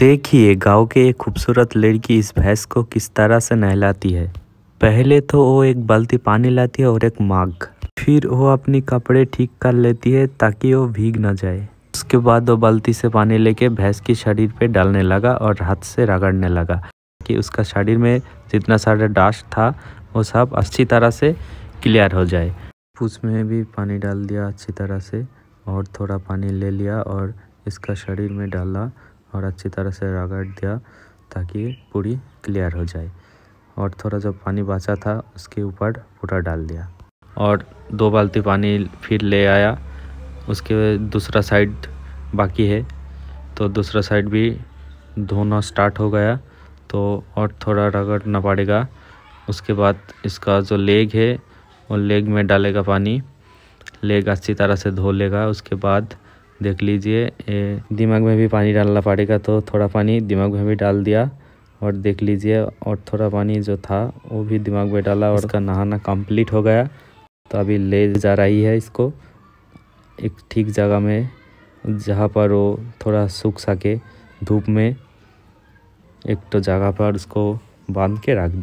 देखिए गांव के एक खूबसूरत लड़की इस भैंस को किस तरह से नहलाती है पहले तो वो एक बाल्टी पानी लाती है और एक माग फिर वो अपनी कपड़े ठीक कर लेती है ताकि वो भीग ना जाए उसके बाद वो बाल्टी से पानी लेके भैंस के शरीर पे डालने लगा और हाथ से रगड़ने लगा कि उसका शरीर में जितना सारा डास्ट था वो सब अच्छी तरह से क्लियर हो जाए पूछ में भी पानी डाल दिया अच्छी तरह से और थोड़ा पानी ले लिया और इसका शरीर में डाला और अच्छी तरह से रगड़ दिया ताकि पूरी क्लियर हो जाए और थोड़ा जो पानी बचा था उसके ऊपर पूरा डाल दिया और दो बाल्टी पानी फिर ले आया उसके दूसरा साइड बाकी है तो दूसरा साइड भी धोना स्टार्ट हो गया तो और थोड़ा रगड़ना पड़ेगा उसके बाद इसका जो लेग है वो लेग में डालेगा पानी लेग अच्छी तरह से धो लेगा उसके बाद देख लीजिए दिमाग में भी पानी डालना पड़ेगा तो थोड़ा पानी दिमाग में भी डाल दिया और देख लीजिए और थोड़ा पानी जो था वो भी दिमाग में डाला और उसका नहाना कंप्लीट हो गया तो अभी ले जा रही है इसको एक ठीक जगह में जहाँ पर वो थोड़ा सूख सके धूप में एक तो जगह पर उसको बांध के रख